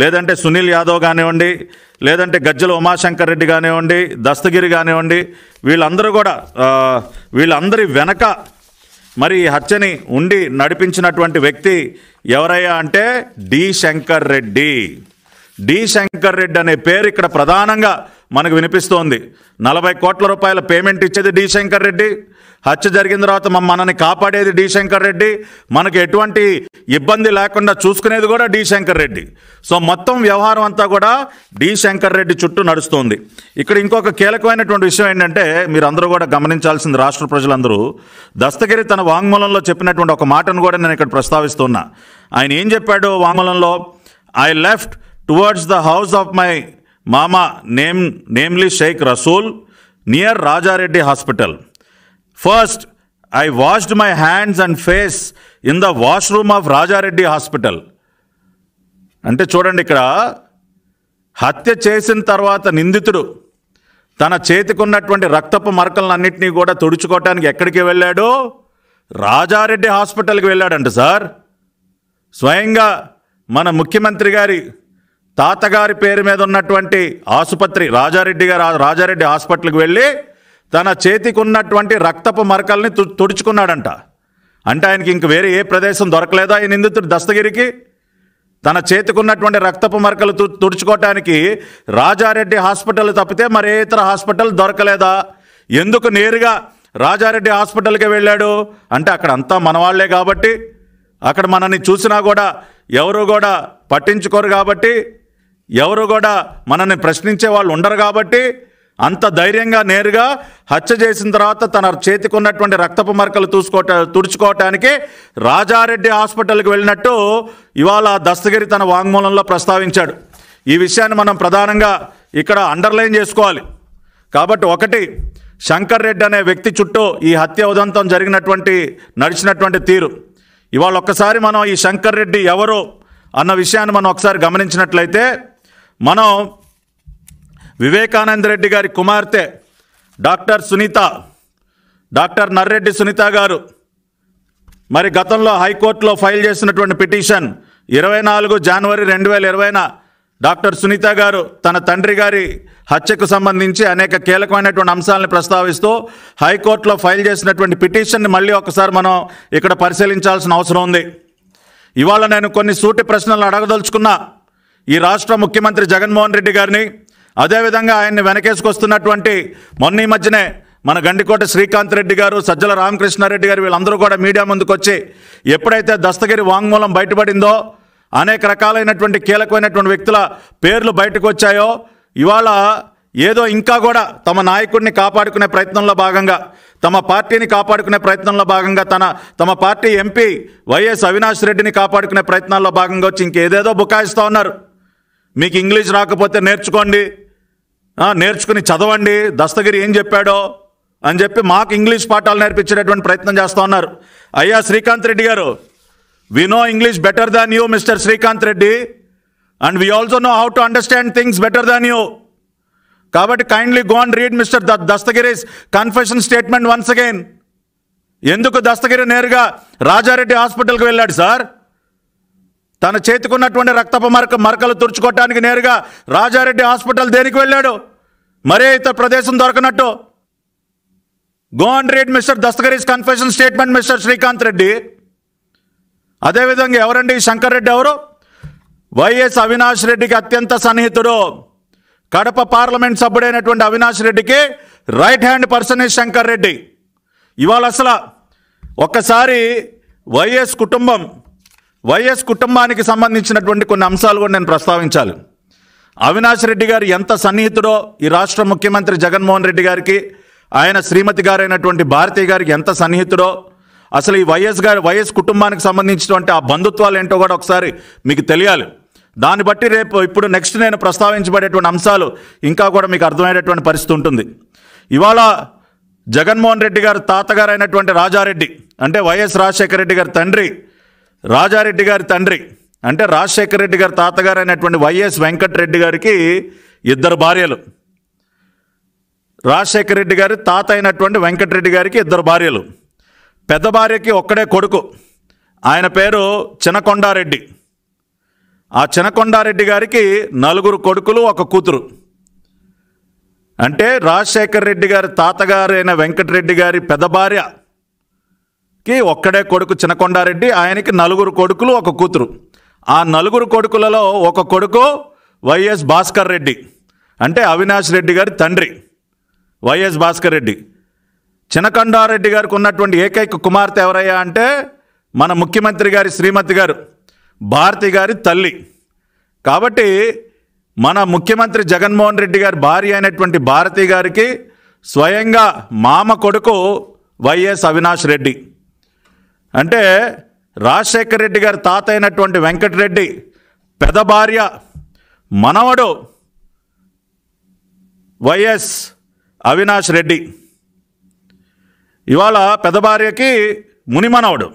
లేదంటే సునీల్ యాదవ్ కానివ్వండి లేదంటే గజ్జల ఉమాశంకర్ రెడ్డి కానివ్వండి దస్తగిరి కానివ్వండి వీళ్ళందరూ కూడా వీళ్ళందరి వెనక మరి ఈ హత్యని ఉండి నడిపించినటువంటి వ్యక్తి ఎవరయ్యా అంటే డి శంకర్ రెడ్డి డి శంకర్ రెడ్డి అనే పేరు ఇక్కడ ప్రధానంగా మనకు వినిపిస్తోంది నలభై కోట్ల రూపాయల పేమెంట్ ఇచ్చేది డి శంకర్ రెడ్డి హత్య జరిగిన తర్వాత మనని కాపాడేది డి శంకర్ రెడ్డి మనకు ఎటువంటి ఇబ్బంది లేకుండా చూసుకునేది కూడా డి శంకర్ రెడ్డి సో మొత్తం వ్యవహారం అంతా కూడా డి శంకర్ రెడ్డి చుట్టూ నడుస్తుంది ఇక్కడ ఇంకొక కీలకమైనటువంటి విషయం ఏంటంటే మీరు అందరూ కూడా గమనించాల్సింది రాష్ట్ర ప్రజలందరూ దస్తగిరి తన వాంగ్మూలంలో చెప్పినటువంటి ఒక మాటను కూడా నేను ఇక్కడ ప్రస్తావిస్తున్నా ఆయన ఏం చెప్పాడు వాంగ్మూలంలో I left towards the house of my మామా name namely Shaik Rasool near Raja Reddy hospital first I washed my hands and face in the washroom of Raja Reddy hospital అంటే చూడండి ఇక్కడ హత్య చేసిన తర్వాత నిందితుడు తన చేతికున్నటువంటి రక్తపు మరకలన్నింటినీ కూడా తుడుచుకోవటానికి ఎక్కడికి వెళ్ళాడు రాజారెడ్డి హాస్పిటల్కి వెళ్ళాడంట సార్ స్వయంగా మన ముఖ్యమంత్రి గారి తాతగారి పేరు మీద ఉన్నటువంటి ఆసుపత్రి రాజారెడ్డి గారు రాజారెడ్డి హాస్పిటల్కి వెళ్ళి తన చేతికున్నటువంటి రక్తపు మరకల్ని తుడుచుకున్నాడంట అంటే ఆయనకి ఇంక వేరే ఏ ప్రదేశం దొరకలేదా ఆయన నిందితుడు దస్తగిరికి తన చేతికున్నటువంటి రక్తపు మరకలు తుడుచుకోవటానికి రాజారెడ్డి హాస్పిటల్ తప్పితే మరే ఇతర హాస్పిటల్ దొరకలేదా ఎందుకు నేరుగా రాజారెడ్డి హాస్పిటల్కి వెళ్ళాడు అంటే అక్కడ అంతా మనవాళ్లే కాబట్టి అక్కడ మనని చూసినా కూడా ఎవరు కూడా పట్టించుకోరు కాబట్టి ఎవరు కూడా మనల్ని ప్రశ్నించే వాళ్ళు ఉండరు కాబట్టి అంత ధైర్యంగా నేరుగా హత్య చేసిన తర్వాత తన చేతికున్నటువంటి రక్తపు మరకలు తూసుకోట తుడుచుకోవటానికి రాజారెడ్డి హాస్పిటల్కి వెళ్ళినట్టు ఇవాళ దస్తగిరి తన వాంగ్మూలంలో ప్రస్తావించాడు ఈ విషయాన్ని మనం ప్రధానంగా ఇక్కడ అండర్లైన్ చేసుకోవాలి కాబట్టి ఒకటి శంకర్ రెడ్డి అనే వ్యక్తి చుట్టూ ఈ హత్య ఉదంతం జరిగినటువంటి నడిచినటువంటి తీరు ఇవాళ ఒక్కసారి మనం ఈ శంకర్ రెడ్డి ఎవరు అన్న విషయాన్ని మనం ఒకసారి గమనించినట్లయితే మనం వివేకానంద రెడ్డి గారి కుమార్తె డాక్టర్ సునీత డాక్టర్ నర్రెడ్డి సునీత గారు మరి గతంలో హైకోర్టులో ఫైల్ చేసినటువంటి పిటిషన్ ఇరవై నాలుగు జనవరి రెండు వేల ఇరవైన డాక్టర్ సునీత గారు తన తండ్రి గారి హత్యకు సంబంధించి అనేక కీలకమైనటువంటి అంశాలను ప్రస్తావిస్తూ హైకోర్టులో ఫైల్ చేసినటువంటి పిటిషన్ని మళ్ళీ ఒకసారి మనం ఇక్కడ పరిశీలించాల్సిన అవసరం ఉంది ఇవాళ నేను కొన్ని సూటి ప్రశ్నలు అడగదలుచుకున్నా ఈ రాష్ట్ర ముఖ్యమంత్రి జగన్మోహన్ రెడ్డి గారిని అదేవిధంగా ఆయన్ని వెనకేసుకొస్తున్నటువంటి మొన్న ఈ మధ్యనే మన గండికోట శ్రీకాంత్ రెడ్డి గారు సజ్జల రామకృష్ణారెడ్డి గారు వీళ్ళందరూ కూడా మీడియా ముందుకు వచ్చి ఎప్పుడైతే దస్తగిరి వాంగ్మూలం బయటపడిందో అనేక రకాలైనటువంటి కీలకమైనటువంటి వ్యక్తుల పేర్లు బయటకు వచ్చాయో ఇవాళ ఏదో ఇంకా కూడా తమ నాయకుడిని కాపాడుకునే ప్రయత్నంలో భాగంగా తమ పార్టీని కాపాడుకునే ప్రయత్నంలో భాగంగా తన తమ పార్టీ ఎంపీ వైఎస్ అవినాష్ రెడ్డిని కాపాడుకునే ప్రయత్నాల్లో భాగంగా వచ్చి ఇంకేదేదో బుకాయిస్తూ ఉన్నారు మీకు ఇంగ్లీష్ రాకపోతే నేర్చుకోండి నేర్చుకుని చదవండి దస్తగిరి ఏం చెప్పాడో అని చెప్పి మాకు ఇంగ్లీష్ పాఠాలు నేర్పించేటటువంటి ప్రయత్నం చేస్తూ ఉన్నారు అయ్యా శ్రీకాంత్ రెడ్డి గారు we know English better than you mister Srikanth Reddy and we also know how to understand things better than you కాబట్టి kindly go and read mister Dastagiri confession statement once again ఎందుకు దస్తగిరి నేరుగా రాజారెడ్డి హాస్పిటల్కి వెళ్ళాడు సార్ తన చేతికున్నటువంటి రక్తపు మరక మరకలు తుడుచుకోవటానికి నేరుగా రాజారెడ్డి హాస్పిటల్ దేనికి వెళ్ళాడు మరే ఇతర ప్రదేశం దొరకనట్టు go and read mister Dastagiri's confession statement mister Srikanth Reddy అదేవిధంగా ఎవరండి శంకర్ రెడ్డి ఎవరు వైఎస్ అవినాష్ రెడ్డికి అత్యంత సన్నిహితుడు కడప పార్లమెంట్ సభ్యుడైనటువంటి అవినాష్ రెడ్డికి right hand person Shankar Reddy ఇవాళ అసలు ఒక్కసారి వైఎస్ కుటుంబం వైఎస్ కుటుంబానికి సంబంధించినటువంటి కొన్ని అంశాలు కూడా నేను ప్రస్తావించాలి అవినాష్ రెడ్డి గారు ఎంత సన్నిహితుడో ఈ రాష్ట్ర ముఖ్యమంత్రి జగన్మోహన్ రెడ్డి గారికి ఆయన శ్రీమతి గారైనటువంటి భారతీయ గారికి ఎంత సన్నిహితుడో అసలు ఈ వైఎస్ గారి వైఎస్ కుటుంబానికి సంబంధించినటువంటి ఆ బంధుత్వాలు ఏంటో కూడా ఒకసారి మీకు తెలియాలి దాన్ని బట్టి రేపు ఇప్పుడు నెక్స్ట్ నేను ప్రస్తావించబడేటువంటి అంశాలు ఇంకా కూడా మీకు అర్థమయ్యేటటువంటి పరిస్థితి ఉంటుంది ఇవాళ జగన్మోహన్ రెడ్డి గారు తాతగారైనటువంటి రాజారెడ్డి అంటే వైఎస్ రాజశేఖర రెడ్డి గారి తండ్రి రాజారెడ్డి గారి తండ్రి అంటే రాజశేఖర రెడ్డి గారి తాతగారు అయినటువంటి వైఎస్ వెంకటరెడ్డి గారికి ఇద్దరు భార్యలు రాజశేఖర రెడ్డి గారి తాత అయినటువంటి వెంకటరెడ్డి గారికి ఇద్దరు భార్యలు పెద్ద భార్యకి ఒక్కడే కొడుకు ఆయన పేరు చినకొండారెడ్డి ఆ చినకొండారెడ్డి గారికి నలుగురు కొడుకులు ఒక కూతురు అంటే రాజశేఖర రెడ్డి గారి తాతగారైన వెంకటరెడ్డి గారి పెద్ద భార్య ఆయనకి ఒక్కడే కొడుకు చినకొండారెడ్డి ఆయనకి నలుగురు కొడుకులు ఒక కూతురు ఆ నలుగురు కొడుకులలో ఒక కొడుకు వైఎస్ భాస్కర్ రెడ్డి అంటే అవినాష్ రెడ్డి గారి తండ్రి వైఎస్ భాస్కర్ రెడ్డి చినకొండారెడ్డి గారికి ఉన్నటువంటి ఏకైక కుమార్తె ఎవరయ్యా అంటే మన ముఖ్యమంత్రి గారి శ్రీమతి గారు భారతి గారి తల్లి కాబట్టి మన ముఖ్యమంత్రి జగన్మోహన్ రెడ్డి గారి భార్య అయినటువంటి భారతి గారికి స్వయంగా మామ కొడుకు వైఎస్ అవినాష్ రెడ్డి అంటే రాజశేఖర రెడ్డి గారి తాత అయినటువంటి వెంకటరెడ్డి పెద భార్య మనవడు వైఎస్ అవినాష్ రెడ్డి ఇవాళ పెద భార్యకి మునిమనవుడు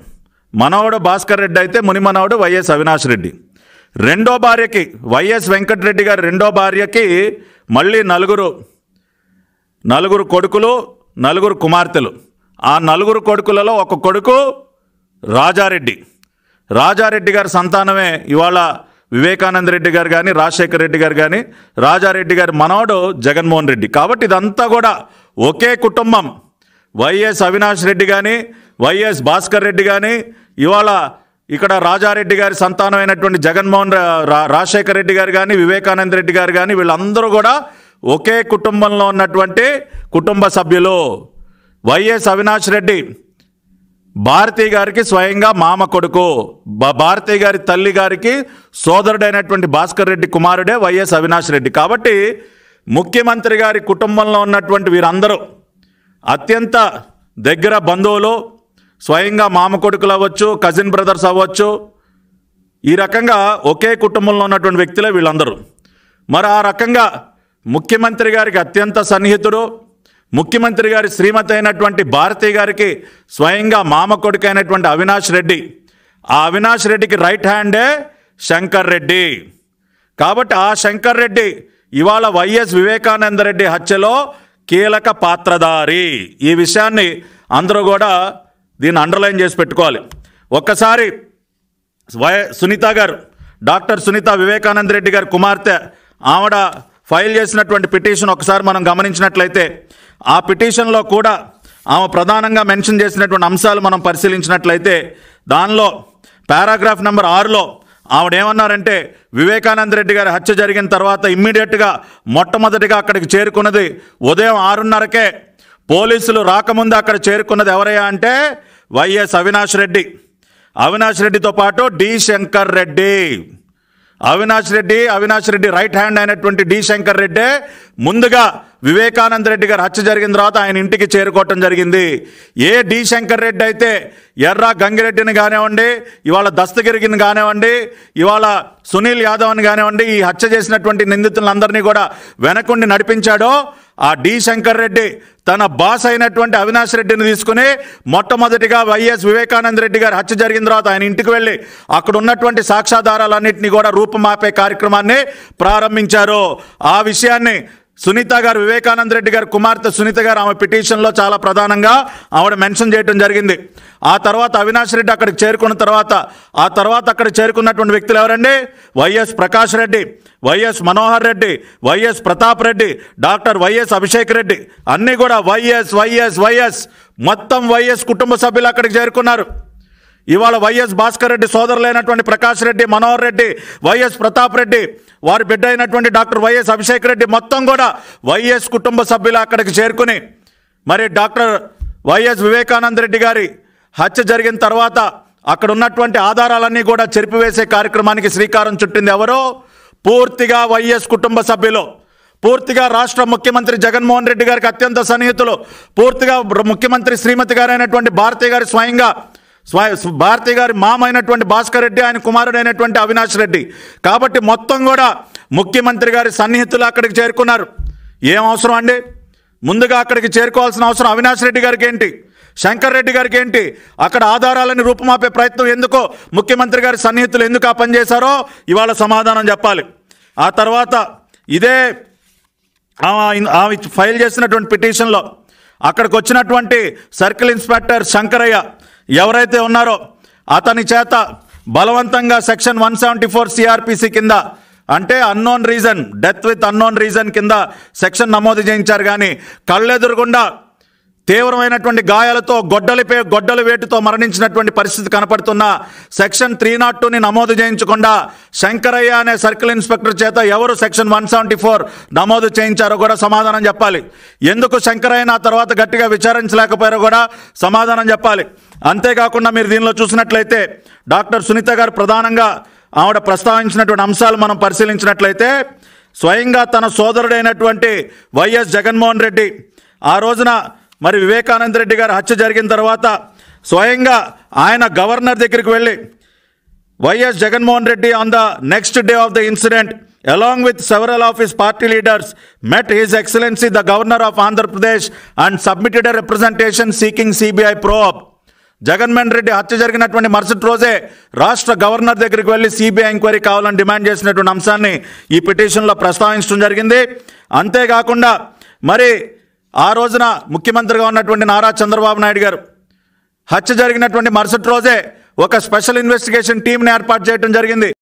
మనవడు భాస్కర్ రెడ్డి అయితే మునిమనవుడు వైఎస్ అవినాష్ రెడ్డి రెండో భార్యకి వైఎస్ వెంకటరెడ్డి గారి రెండో భార్యకి మళ్ళీ నలుగురు నలుగురు కొడుకులు నలుగురు కుమార్తెలు ఆ నలుగురు కొడుకులలో ఒక కొడుకు రాజారెడ్డి రాజారెడ్డి గారి సంతానమే ఇవాళ వివేకానంద రెడ్డి గారు కానీ రాజశేఖర రెడ్డి గారు కానీ రాజారెడ్డి గారి మనవడు జగన్మోహన్ రెడ్డి కాబట్టి ఇదంతా కూడా ఒకే కుటుంబం వైఎస్ అవినాష్ రెడ్డి కానీ వైఎస్ భాస్కర్ రెడ్డి కానీ ఇవాళ ఇక్కడ రాజారెడ్డి గారి సంతానమైనటువంటి జగన్మోహన్ రాజశేఖర రెడ్డి గారు కానీ వివేకానంద రెడ్డి గారు కానీ వీళ్ళందరూ కూడా ఒకే కుటుంబంలో ఉన్నటువంటి కుటుంబ సభ్యులు వైఎస్ అవినాష్ రెడ్డి భారతి గారికి స్వయంగా మామ కొడుకు భారతి గారి తల్లి గారికి సోదరుడైనటువంటి భాస్కర్ రెడ్డి కుమారుడే వైఎస్ అవినాష్ రెడ్డి కాబట్టి ముఖ్యమంత్రి గారి కుటుంబంలో ఉన్నటువంటి వీరందరూ అత్యంత దగ్గర బంధువులు స్వయంగా మామ కొడుకులు అవ్వచ్చు కజిన్ బ్రదర్స్ అవ్వచ్చు ఈ రకంగా ఒకే కుటుంబంలో ఉన్నటువంటి వ్యక్తులే వీళ్ళందరూ మరి ఆ రకంగా ముఖ్యమంత్రి గారికి అత్యంత సన్నిహితుడు ముఖ్యమంత్రి గారి శ్రీమతి అయినటువంటి భారతి గారికి స్వయంగా మామ కొడుకైనటువంటి అవినాష్ రెడ్డి ఆ అవినాష్ రెడ్డికి రైట్ హ్యాండే శంకర్ రెడ్డి కాబట్టి ఆ శంకర్ రెడ్డి ఇవాళ వైఎస్ వివేకానంద రెడ్డి హత్యలో కీలక పాత్రధారి ఈ విషయాన్ని అందరూ కూడా దీన్ని అండర్లైన్ చేసి పెట్టుకోవాలి ఒక్కసారి వై సునీత గారు డాక్టర్ సునీత వివేకానంద రెడ్డి గారి కుమార్తె ఆవిడ ఫైల్ చేసినటువంటి పిటిషన్ ఒకసారి మనం గమనించినట్లయితే ఆ పిటిషన్లో కూడా ఆమె ప్రధానంగా మెన్షన్ చేసినటువంటి అంశాలు మనం పరిశీలించినట్లయితే దానిలో పారాగ్రాఫ్ నెంబర్ ఆరులో ఆవిడేమన్నారంటే వివేకానంద రెడ్డి గారి హత్య జరిగిన తర్వాత ఇమ్మీడియట్గా మొట్టమొదటిగా అక్కడికి చేరుకున్నది ఉదయం ఆరున్నరకే పోలీసులు రాకముందు అక్కడ చేరుకున్నది ఎవరయ్యా అంటే వైఎస్ అవినాష్ రెడ్డి అవినాష్ రెడ్డితో పాటు D Shankar Reddy Avinash Reddy Avinash Reddy right hand అయినటువంటి డి శంకర్ రెడ్డే ముందుగా వివేకానంద రెడ్డి గారు హత్య జరిగిన తర్వాత ఆయన ఇంటికి చేరుకోవటం జరిగింది ఏ డి శంకర్ రెడ్డి అయితే ఎర్ర గంగిరెడ్డిని కానివ్వండి ఇవాళ దస్తగిరిగిని కానివ్వండి ఇవాళ సునీల్ యాదవ్ని కానివ్వండి ఈ హత్య చేసినటువంటి నిందితులందరినీ కూడా వెనకుండి నడిపించాడో ఆ డి శంకర్ రెడ్డి తన బాస్ అయినటువంటి అవినాష్ రెడ్డిని తీసుకుని మొట్టమొదటిగా వైఎస్ వివేకానంద రెడ్డి గారు హత్య జరిగిన తర్వాత ఆయన ఇంటికి వెళ్ళి అక్కడ ఉన్నటువంటి సాక్ష్యాధారాలన్నింటినీ కూడా రూపమాపే కార్యక్రమాన్ని ప్రారంభించారు ఆ విషయాన్ని సునీత గారు వివేకానంద రెడ్డి గారు కుమార్తె సునీత గారు ఆమె పిటిషన్లో చాలా ప్రధానంగా ఆవిడ మెన్షన్ చేయడం జరిగింది ఆ తర్వాత అవినాష్ రెడ్డి అక్కడికి చేరుకున్న తర్వాత ఆ తర్వాత అక్కడ చేరుకున్నటువంటి వ్యక్తులు ఎవరండి YS Prakash Reddy YS Manohar Reddy YS Pratap Reddy doctor YS Abhishek Reddy అన్నీ కూడా వైఎస్ వైఎస్ వైఎస్ మొత్తం వైఎస్ కుటుంబ సభ్యులు అక్కడికి చేరుకున్నారు ఇవాళ వైఎస్ భాస్కర్ రెడ్డి సోదరులైనటువంటి ప్రకాష్ రెడ్డి మనోహర్ రెడ్డి వైఎస్ ప్రతాప్ రెడ్డి వారి బిడ్డ అయినటువంటి డాక్టర్ వైఎస్ అభిషేక్ రెడ్డి మొత్తం కూడా వైఎస్ కుటుంబ సభ్యులు అక్కడికి చేరుకుని మరి డాక్టర్ వైఎస్ వివేకానంద రెడ్డి గారి హత్య జరిగిన తర్వాత అక్కడ ఉన్నటువంటి ఆధారాలన్నీ కూడా చెరిపివేసే కార్యక్రమానికి శ్రీకారం చుట్టింది ఎవరో పూర్తిగా వైఎస్ కుటుంబ సభ్యులు పూర్తిగా రాష్ట్ర ముఖ్యమంత్రి జగన్మోహన్ రెడ్డి గారికి అత్యంత సన్నిహితులు పూర్తిగా ముఖ్యమంత్రి శ్రీమతి గారైనటువంటి భారతీయ గారి స్వయంగా భారతి గారి మామైనటువంటి భాస్కర్ రెడ్డి ఆయన కుమారుడైనటువంటి అవినాష్ రెడ్డి కాబట్టి మొత్తం కూడా ముఖ్యమంత్రి గారి సన్నిహితులు అక్కడికి చేరుకున్నారు ఏం అవసరం అండి ముందుగా అక్కడికి చేరుకోవాల్సిన అవసరం అవినాష్ రెడ్డి గారికి ఏంటి శంకర్ రెడ్డి గారికి ఏంటి అక్కడ ఆధారాలను రూపుమాపే ప్రయత్నం ఎందుకో ముఖ్యమంత్రి గారి సన్నిహితులు ఎందుకు ఆ పనిచేశారో ఇవాళ సమాధానం చెప్పాలి ఆ తర్వాత ఇదే ఆమె ఫైల్ చేసినటువంటి పిటిషన్లో అక్కడికి వచ్చినటువంటి సర్కిల్ ఇన్స్పెక్టర్ శంకరయ్య ఎవరైతే ఉన్నారో అతని చేత బలవంతంగా section one seventy four CrPC కింద అంటే unknown reason death with unknown reason కింద సెక్షన్ నమోదు చేయించారు కానీ కళ్ళెదురుగుండా తీవ్రమైనటువంటి గాయాలతో గొడ్డలిపే గొడ్డలు వేటుతో మరణించినటువంటి పరిస్థితి కనపడుతున్న సెక్షన్ త్రీ నాట్ టూని నమోదు చేయించకుండా శంకరయ్య అనే సర్కిల్ ఇన్స్పెక్టర్ చేత ఎవరు సెక్షన్ వన్ సెవెంటీ ఫోర్ నమోదు చేయించారో కూడా సమాధానం చెప్పాలి ఎందుకు శంకరయ్య నా తర్వాత గట్టిగా విచారించలేకపోయారో కూడా సమాధానం చెప్పాలి అంతేకాకుండా మీరు దీనిలో చూసినట్లయితే డాక్టర్ సునీత గారు ప్రధానంగా ఆవిడ ప్రస్తావించినటువంటి అంశాలు మనం పరిశీలించినట్లయితే స్వయంగా తన సోదరుడైనటువంటి వైఎస్ జగన్మోహన్ రెడ్డి ఆ రోజున మరి వివేకానంద రెడ్డి గారి హత్య జరిగిన తర్వాత స్వయంగా ఆయన గవర్నర్ దగ్గరికి వెళ్ళి YS Jaganmohan Reddy on the next day of the incident along with several of his party leaders met his excellency the governor of Andhra Pradesh and submitted representation seeking CBI seeking Jaganmohan Reddy హత్య జరిగినటువంటి మరుసటి రోజే రాష్ట్ర గవర్నర్ దగ్గరికి వెళ్ళి సిబిఐ ఎంక్వైరీ కావాలని డిమాండ్ చేసినటువంటి అంశాన్ని ఈ పిటిషన్లో ప్రస్తావించడం జరిగింది అంతేకాకుండా మరి ఆ రోజున ముఖ్యమంత్రిగా ఉన్నటువంటి నారా చంద్రబాబు నాయుడు గారు హత్య జరిగినటువంటి మరుసటి రోజే ఒక స్పెషల్ ఇన్వెస్టిగేషన్ టీంని ఏర్పాటు చేయడం జరిగింది